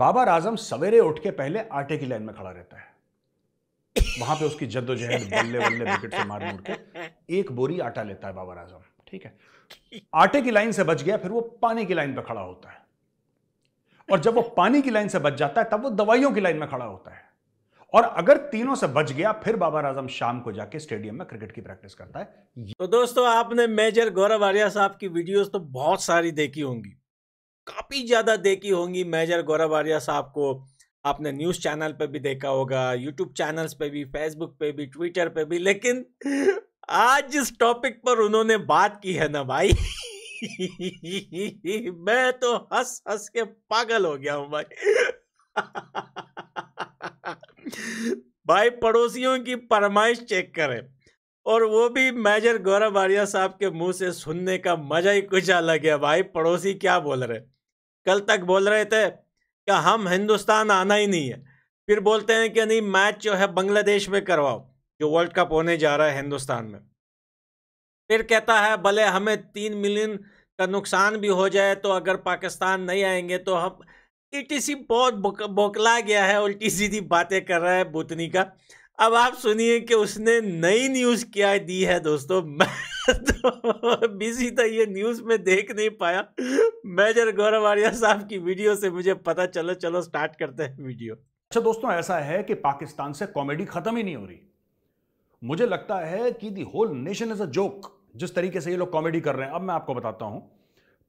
बाबर आजम सवेरे उठ के पहले आटे की लाइन में खड़ा रहता है वहां पे उसकी जद्दोजहद बल्ले बल्ले विकेट से मार मुड़ के एक बोरी आटा लेता है बाबर आजम ठीक है आटे की लाइन से बच गया फिर वो पानी की लाइन पे खड़ा होता है और जब वो पानी की लाइन से बच जाता है तब वो दवाइयों की लाइन में खड़ा होता है और अगर तीनों से बच गया फिर बाबर आजम शाम को जाके स्टेडियम में क्रिकेट की प्रैक्टिस करता है तो दोस्तों आपने मेजर गौरव आर्या साहब की वीडियोस तो बहुत सारी देखी होंगी काफ़ी ज़्यादा देखी होंगी मेजर गौरव आर्या साहब को आपने न्यूज़ चैनल पे भी देखा होगा यूट्यूब चैनल्स पे भी फेसबुक पे भी ट्विटर पे भी लेकिन आज जिस टॉपिक पर उन्होंने बात की है ना भाई मैं तो हंस हंस के पागल हो गया हूं भाई भाई पड़ोसियों की फरमाइश चेक करें और वो भी मेजर गौरव आर्या साहब के मुंह से सुनने का मजा ही कुछ अलग है भाई पड़ोसी क्या बोल रहे कल तक बोल रहे थे कि हम हिंदुस्तान आना ही नहीं है फिर बोलते हैं कि नहीं मैच जो है बांग्लादेश में करवाओ जो वर्ल्ड कप होने जा रहा है हिंदुस्तान में फिर कहता है भले हमें तीन मिलियन का नुकसान भी हो जाए तो अगर पाकिस्तान नहीं आएंगे तो हम सी बहुत बोकला गया है उल्टी सीधी बातें कर रहा है बुतनी का अब आप सुनिए कि उसने नई न्यूज़ क्या दी है दोस्तों मैं तो बिजी था ये न्यूज़ में देख नहीं पाया मेजर गौरव आर्या साहब की वीडियो से मुझे पता चला चलो स्टार्ट करते हैं वीडियो अच्छा दोस्तों ऐसा है कि पाकिस्तान से कॉमेडी खत्म ही नहीं हो रही मुझे लगता है कि the whole nation is a joke जिस तरीके से ये लोग कॉमेडी कर रहे हैं अब मैं आपको बताता हूं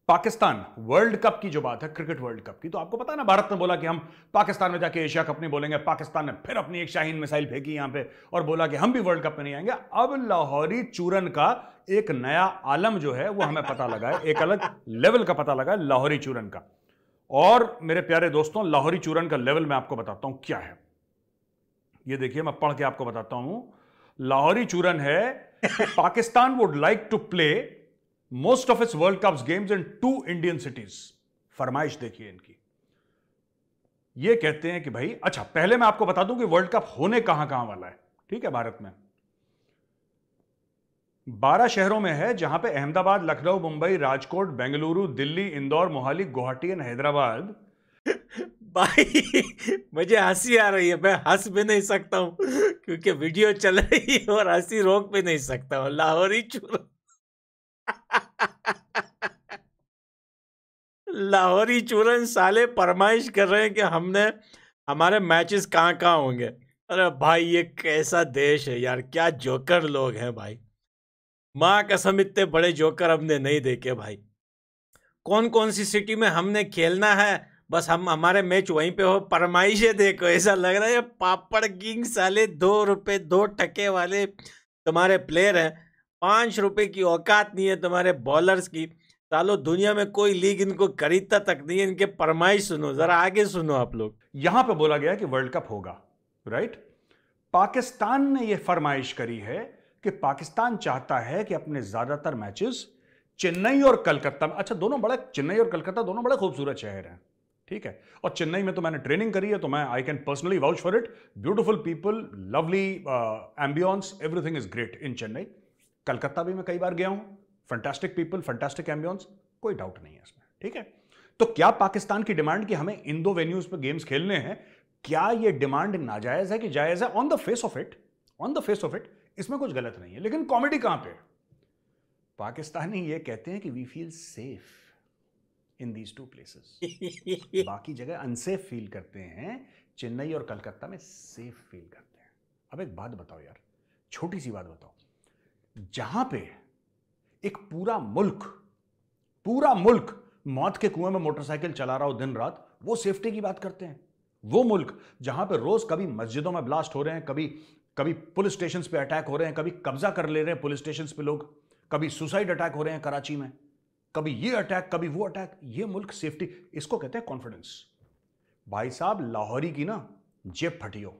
पाकिस्तान वर्ल्ड कप की जो बात है क्रिकेट वर्ल्ड कप की तो आपको पता है ना भारत ने बोला कि हम पाकिस्तान में जाके एशिया कप नहीं बोलेंगे पाकिस्तान ने फिर अपनी एक शाहीन मिसाइल फेंकी यहां पे और बोला कि हम भी वर्ल्ड कप में नहीं आएंगे अब लाहौरी चूरन का एक नया आलम जो है वो हमें पता लगा है एक अलग लेवल का पता लगा है लाहौरी चूरन का और मेरे प्यारे दोस्तों लाहौरी चूरन का लेवल मैं आपको बताता हूं क्या है ये देखिए मैं पढ़ के आपको बताता हूं लाहौरी चूरन है Pakistan would like to play most of its world cup games in two Indian cities फरमाइश देखिए इनकी ये कहते हैं कि भाई अच्छा पहले मैं आपको बता दूं कि वर्ल्ड कप होने कहां कहां वाला है ठीक है भारत में बारह शहरों में है जहां पे अहमदाबाद लखनऊ मुंबई राजकोट बेंगलुरु दिल्ली इंदौर मोहाली गुवाहाटी एंड हैदराबाद भाई मुझे हंसी आ रही है मैं हंस भी नहीं सकता हूं क्योंकि वीडियो चल रही है और हंसी रोक भी नहीं सकता हूं लाहौरी चूरा लाहौरी चूरन साले फरमाइश कर रहे हैं कि हमने हमारे मैचेस कहाँ कहाँ होंगे अरे भाई ये कैसा देश है यार क्या जोकर लोग हैं भाई माँ कसम इतने बड़े जोकर हमने नहीं देखे भाई कौन कौन सी सिटी में हमने खेलना है बस हम हमारे मैच वहीं पे हो परमाइशे देखो ऐसा लग रहा है पापड़ किंग साले दो रुपये दो टके वाले तुम्हारे प्लेयर हैं पाँच रुपये की औकात नहीं है तुम्हारे बॉलर्स की सालो दुनिया में कोई लीग इनको खरीदता तक नहीं है इनके परमाई सुनो जरा आगे सुनो आप लोग यहां पे बोला गया कि वर्ल्ड कप होगा राइट पाकिस्तान ने यह फरमाइश करी है कि पाकिस्तान चाहता है कि अपने ज्यादातर मैचेस चेन्नई और कलकत्ता में अच्छा दोनों बड़े चेन्नई और कलकत्ता दोनों बड़े खूबसूरत शहर हैं ठीक है और चेन्नई में तो मैंने ट्रेनिंग करी है तो मैं I can personally vouch for it beautiful people lovely ambience everything is great in Chennai Calcutta भी मैं कई बार गया हूं फंटास्टिक पीपल फंटास्टिक एम्बियंस कोई डाउट नहीं है इसमें ठीक है तो क्या पाकिस्तान की डिमांड कि हमें इन दो वेन्यूज पर गेम्स खेलने हैं क्या यह डिमांड नाजायज है कि जायज है on the face of it on the face of it इसमें कुछ गलत नहीं है लेकिन कॉमेडी कहां पे पाकिस्तानी ये कहते हैं कि we feel safe in these two places बाकी जगह अनसेफ फील करते हैं चेन्नई और कलकत्ता में सेफ फील करते हैं अब एक बात बताओ यार छोटी सी बात बताओ जहां पे एक पूरा मुल्क पूरा मुल्क मौत के कुएं में मोटरसाइकिल चला रहा हो दिन रात वो सेफ्टी की बात करते हैं वो मुल्क जहां पर रोज कभी मस्जिदों में ब्लास्ट हो रहे हैं कभी कभी पुलिस स्टेशन पे अटैक हो रहे हैं कभी कब्जा कर ले रहे हैं पुलिस स्टेशन पे लोग कभी सुसाइड अटैक हो रहे हैं कराची में कभी ये अटैक कभी वो अटैक ये मुल्क सेफ्टी इसको कहते हैं कॉन्फिडेंस भाई साहब लाहौरी की ना जेब फटियो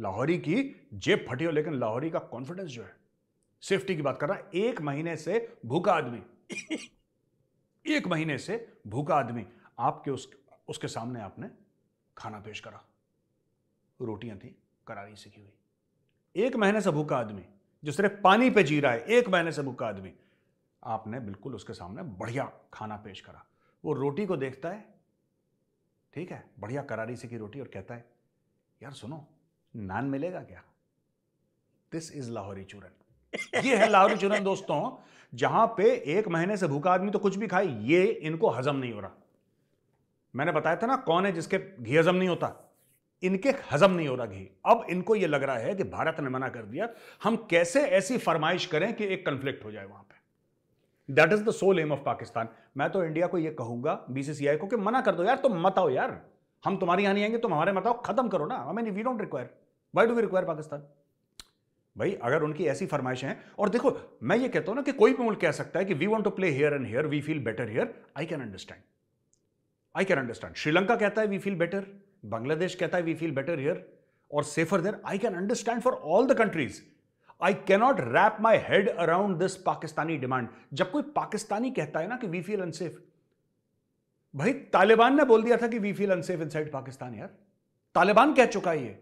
लाहौरी की जेब फटी हो लेकिन लाहौरी का कॉन्फिडेंस जो है सेफ्टी की बात कर रहा एक महीने से भूखा आदमी एक महीने से भूखा आदमी आपके उस उसके सामने आपने खाना पेश करा रोटियां थी करारी सीखी हुई एक महीने से भूखा आदमी जो सिर्फ पानी पे जी रहा है एक महीने से भूखा आदमी आपने बिल्कुल उसके सामने बढ़िया खाना पेश करा वो रोटी को देखता है ठीक है बढ़िया करारी सीखी रोटी और कहता है यार सुनो नान मिलेगा क्या दिस इज लाहौरी चूरन ये है लारू चूरन दोस्तों जहां पे एक महीने से भूखा आदमी तो कुछ भी खाए ये इनको हजम नहीं हो रहा मैंने बताया था ना कौन है जिसके घी हजम नहीं होता इनके हजम नहीं हो रहा घी अब इनको यह लग रहा है कि भारत ने मना कर दिया हम कैसे ऐसी फरमाइश करें कि एक कंफ्लिक्ट हो जाए वहां पे that is the sole aim of Pakistan मैं तो इंडिया को यह कहूंगा बीसीसीआई को कि मना कर दो यार तुम मत आओ यार हम तुम्हारी यहां नहीं आएंगे तुम हमारे मत आओ खत्म करो ना I mean we don't require why do we require Pakistan भाई अगर उनकी ऐसी फरमाइश है और देखो मैं ये कहता हूं ना कि कोई भी मुल्क कह सकता है कि we want to play here and here we feel better here I can understand I can understand Sri Lanka कहता है वी फील बेटर बांग्लादेश कहता है वी फील बेटर हेयर और safer there I can understand for all the countries I cannot wrap my head around this Pakistani demand जब कोई पाकिस्तानी कहता है ना कि वी फील अनसेफ भाई तालिबान ने बोल दिया था कि we feel unsafe in Pakistan यार तालिबान कह चुका है ये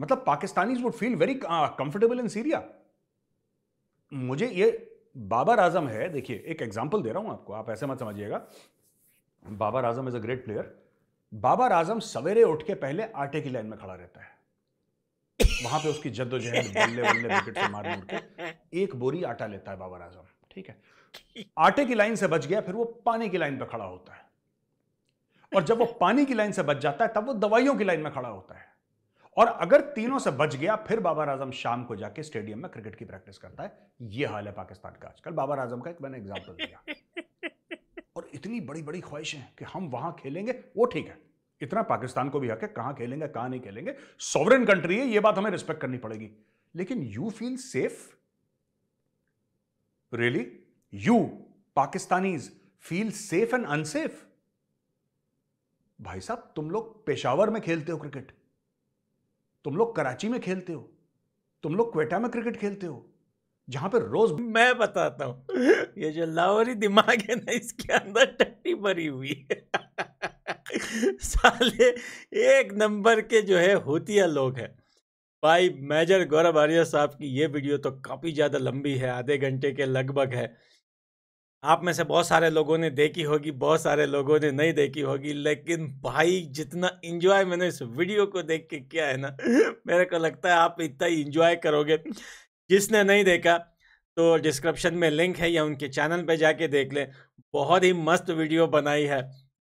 मतलब Pakistanis would feel very comfortable in Syria मुझे ये बाबर आजम है देखिए एक एग्जाम्पल दे रहा हूं आपको आप ऐसे मत समझिएगा Babar Azam is a great player Babar Azam सवेरे उठ के पहले आटे की लाइन में खड़ा रहता है वहां पे उसकी जद्दोजहद बल्ले बल्ले विकेट से मार के एक बोरी आटा लेता है बाबर आजम ठीक है आटे की लाइन से बच गया फिर वो पानी की लाइन पर खड़ा होता है और जब वो पानी की लाइन से बच जाता है तब वो दवाइयों की लाइन में खड़ा होता है और अगर तीनों से बच गया फिर बाबर आजम शाम को जाके स्टेडियम में क्रिकेट की प्रैक्टिस करता है ये हाल है पाकिस्तान का आजकल बाबर आजम का एक मैंने एग्जाम्पल दिया और इतनी बड़ी बड़ी ख्वाहिशें कि हम वहां खेलेंगे वो ठीक है इतना पाकिस्तान को भी हक है कहां खेलेंगे कहां नहीं खेलेंगे सॉवरन कंट्री है ये बात हमें रिस्पेक्ट करनी पड़ेगी लेकिन you feel safe really you Pakistanis feel safe and unsafe भाई साहब तुम लोग पेशावर में खेलते हो क्रिकेट तुम लोग कराची में खेलते हो तुम लोग क्वेटा में क्रिकेट खेलते हो जहां पे रोज मैं बताता हूं ये जो लाहौरी दिमाग है ना इसके अंदर टट्टी भरी हुई है साले एक नंबर के जो है होतिया लोग हैं भाई मेजर गौरव आर्य साहब की ये वीडियो तो काफ़ी ज़्यादा लंबी है आधे घंटे के लगभग है आप में से बहुत सारे लोगों ने देखी होगी बहुत सारे लोगों ने नहीं देखी होगी लेकिन भाई जितना इंजॉय मैंने इस वीडियो को देख के किया है ना मेरे को लगता है आप इतना इंजॉय करोगे जिसने नहीं देखा तो डिस्क्रिप्शन में लिंक है या उनके चैनल पे जाके देख लें बहुत ही मस्त वीडियो बनाई है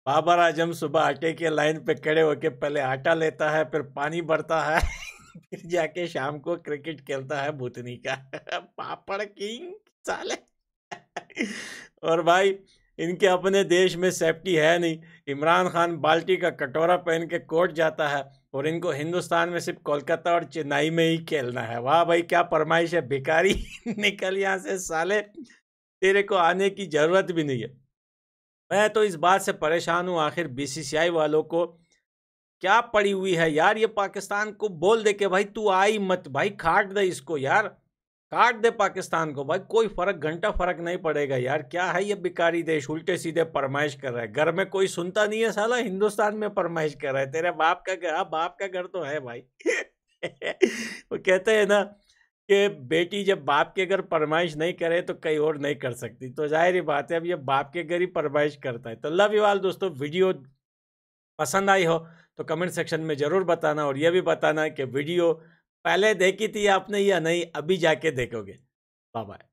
बाबर आजम सुबह आटे के लाइन पे खड़े होके पहले आटा लेता है फिर पानी भरता है फिर जाके शाम को क्रिकेट खेलता है भूतनी का पापड़ किंग साले और भाई इनके अपने देश में सेफ्टी है नहीं इमरान खान बाल्टी का कटोरा पहन के कोर्ट जाता है और इनको हिंदुस्तान में सिर्फ कोलकाता और चेन्नई में ही खेलना है वाह भाई क्या फरमाइश है भिकारी निकल यहाँ से साले तेरे को आने की ज़रूरत भी नहीं है मैं तो इस बात से परेशान हूँ आखिर बीसीसीआई वालों को क्या पड़ी हुई है यार ये पाकिस्तान को बोल दे के भाई तू आई मत भाई खाट दे इसको यार काट दे पाकिस्तान को भाई कोई फर्क घंटा फर्क नहीं पड़ेगा यार क्या है ये बिकारी देश उल्टे सीधे फरमाइश कर रहा है घर में कोई सुनता नहीं है साला हिंदुस्तान में फरमाइश कर रहा है तेरे बाप का घर हाँ, बाप का घर तो है भाई वो कहते हैं ना कि बेटी जब बाप के घर फरमाइश नहीं करे तो कई और नहीं कर सकती तो जाहिर ही बात है अब ये बाप के घर ही फरमाइश करता है तो लव यू ऑल दोस्तों वीडियो पसंद आई हो तो कमेंट सेक्शन में ज़रूर बताना और यह भी बताना कि वीडियो पहले देखी थी आपने या नहीं अभी जाके देखोगे बाय